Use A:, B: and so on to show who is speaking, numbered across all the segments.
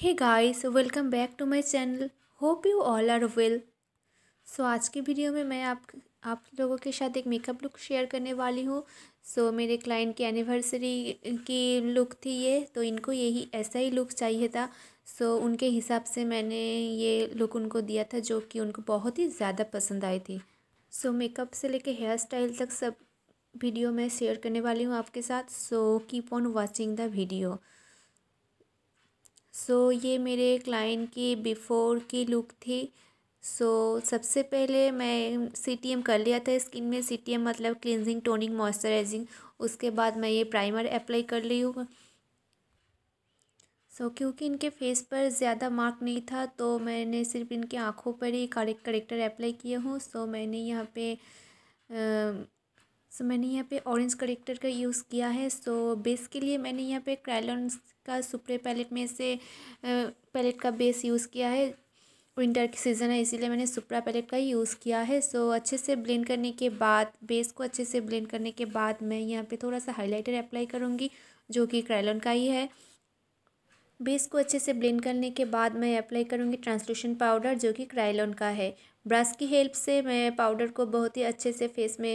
A: Hey guys welcome back to my channel hope you all are well so आज की video में मैं आप आप लोगों के साथ एक मेकअप लुक शेयर करने वाली हूँ सो so, मेरे क्लाइंट की एनिवर्सरी की लुक थी ये तो इनको यही ऐसा ही लुक चाहिए था सो so, उनके हिसाब से मैंने ये लुक उनको दिया था जो कि उनको बहुत ही ज़्यादा पसंद आई थी सो so, मेकअप से लेके हेयर स्टाइल तक सब वीडियो मैं शेयर करने वाली हूँ आपके साथ so keep on watching the video so so, ये मेरे क्लाइंट की बिफ़ोर की लुक थी सो so, सबसे पहले मैं सी टी एम कर लिया था स्किन में सी टी एम मतलब क्लिनजिंग टोनिंग मॉइस्चराइजिंग उसके बाद मैं ये प्राइमर अप्लाई कर ली हूँ सो so, क्योंकि इनके फेस पर ज़्यादा मार्क नहीं था तो मैंने सिर्फ इनके आँखों पर ही करेक्ट करेक्टर अप्लाई किए हूँ सो मैंने यहाँ पे आ, सो so, मैंने यहाँ पे ऑरेंज करेक्टर का यूज़ किया है सो so, बेस के लिए मैंने यहाँ पे क्राइलॉन्स का सुप्रे पैलेट में से पैलेट का बेस यूज़ किया है विंटर की सीज़न है इसीलिए मैंने सुप्रा पैलेट का यूज़ किया है सो so, अच्छे से ब्लेंड करने के बाद बेस को अच्छे से ब्लेंड करने के बाद मैं यहाँ पे थोड़ा सा हाइलाइटर अप्लाई करूँगी जो कि क्राइलॉन का ही है बेस को अच्छे से ब्लेंड करने के बाद मैं अप्लाई करूँगी ट्रांसलूशन पाउडर जो कि क्राइलॉन का है ब्रश की हेल्प से मैं पाउडर को बहुत ही अच्छे से फेस में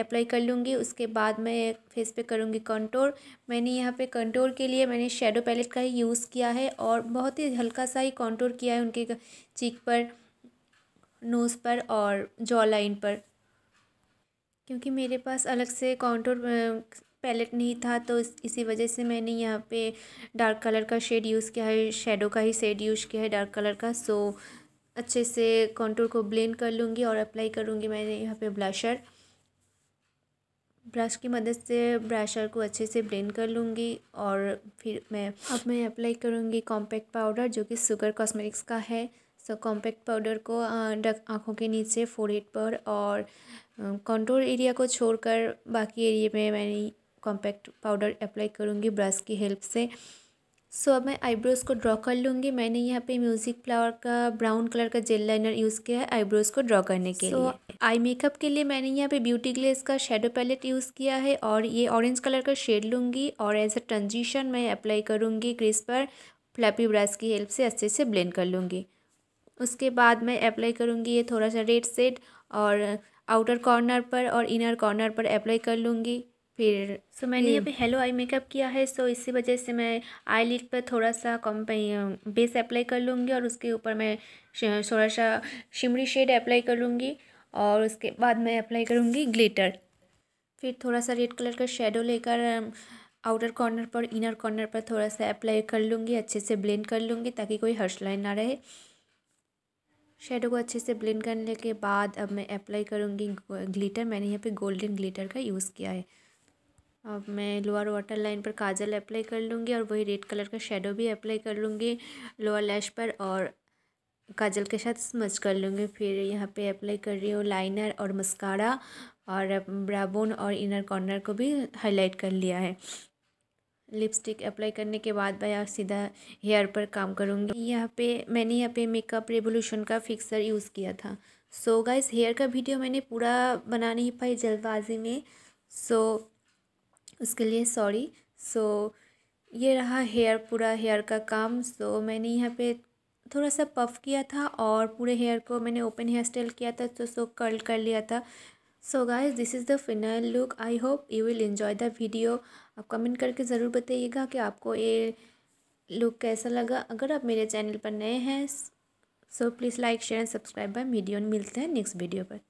A: अप्लाई कर लूँगी उसके बाद मैं फेस पे करूँगी कंटूर मैंने यहाँ पे कंटूर के लिए मैंने शेडो पैलेट का ही यूज़ किया है और बहुत ही हल्का सा ही कंटूर किया है उनके चीक पर नोज़ पर और जॉ लाइन पर क्योंकि मेरे पास अलग से कंटोर पैलेट नहीं था तो इस इसी वजह से मैंने यहाँ पे डार्क कलर का शेड यूज़ किया है शेडो का ही शेड यूज़ किया है डार्क कलर का सो अच्छे से कंटूर को ब्लेंड कर लूँगी और अप्लाई करूँगी मैंने यहाँ पे ब्लशर ब्रश की मदद से ब्रशर को अच्छे से ब्लेंड कर लूँगी और फिर मैं अब मैं अप्लाई करूँगी कॉम्पैक्ट पाउडर जो कि सुगर कॉस्मेटिक्स का है सो कॉम्पैक्ट पाउडर को डक आँखों के नीचे फोरहेड पर और कंट्रोल एरिया को छोड़कर बाकी एरिया में मैंने कॉम्पैक्ट पाउडर अप्लाई करूँगी ब्रश की हेल्प से सो so, अब मैं आईब्रोज़ को ड्रॉ कर लूँगी मैंने यहाँ पे म्यूज़िक फ्लावर का ब्राउन कलर का जेल लाइनर यूज़ किया है आईब्रोज़ को ड्रॉ करने के so, लिए आई मेकअप के लिए मैंने यहाँ पे ब्यूटी ग्लेस का शेडो पैलेट यूज़ किया है और ये ऑरेंज कलर का शेड लूँगी और एज अ ट्रांजिशन मैं अप्लाई करूँगी क्रिस पर फ्लैपी ब्रश की हेल्प से अच्छे से ब्लेंड कर लूँगी उसके बाद मैं अप्लाई करूँगी ये थोड़ा सा रेड सेड और आउटर कॉर्नर पर और इनर कॉर्नर पर अप्लाई कर लूँगी फिर सो so, मैंने यहाँ हम्म। पे हेलो आई मेकअप किया है सो so, इसी वजह से मैं आई लिड पर थोड़ा सा कम बेस अप्लाई कर लूँगी और उसके ऊपर मैं थोड़ा सा शिमरी शेड अप्लाई कर लूँगी और उसके बाद मैं अप्लाई करूँगी ग्लिटर फिर थोड़ा सा रेड कलर का शेडो लेकर आउटर कॉर्नर पर इनर कॉर्नर पर थोड़ा सा अप्लाई कर लूँगी अच्छे से ब्लेंड कर लूँगी ताकि कोई हर्ष लाइन ना रहे शेडो को अच्छे से ब्लेंड करने के बाद अब मैं अप्लाई करूँगी ग्लिटर मैंने यहाँ पे गोल्डन ग्लिटर का यूज़ किया है अब मैं लोअर वाटर लाइन पर काजल अप्लाई कर लूँगी और वही रेड कलर का शेडो भी अप्लाई कर लूँगी लोअर लैश पर और काजल के साथ स्मच कर लूँगी फिर यहाँ पे अप्लाई कर रही हूँ लाइनर और मस्कारा और ब्राबोन और इनर कॉर्नर को भी हाईलाइट कर लिया है लिपस्टिक अप्लाई करने के बाद मैं सीधा हेयर पर काम करूँगी यहाँ पे मैंने यहाँ पे मेकअप रेवोल्यूशन का फिक्सर यूज़ किया था सो गाइस हेयर का वीडियो मैंने पूरा बना नहीं पाई जल्दबाजी में सो so, उसके लिए सॉरी सो ये रहा हेयर पूरा हेयर का काम सो so, मैंने यहाँ पे थोड़ा सा पफ किया था और पूरे हेयर को मैंने ओपन हेयर स्टाइल किया था तो सो कर्ल कर लिया था so guys this is the final look I hope you will enjoy the video आप कमेंट करके ज़रूर बताइएगा कि आपको ये लुक कैसा लगा अगर आप मेरे चैनल पर नए हैं so please like share and subscribe bye video मिलते हैं नेक्स्ट वीडियो पर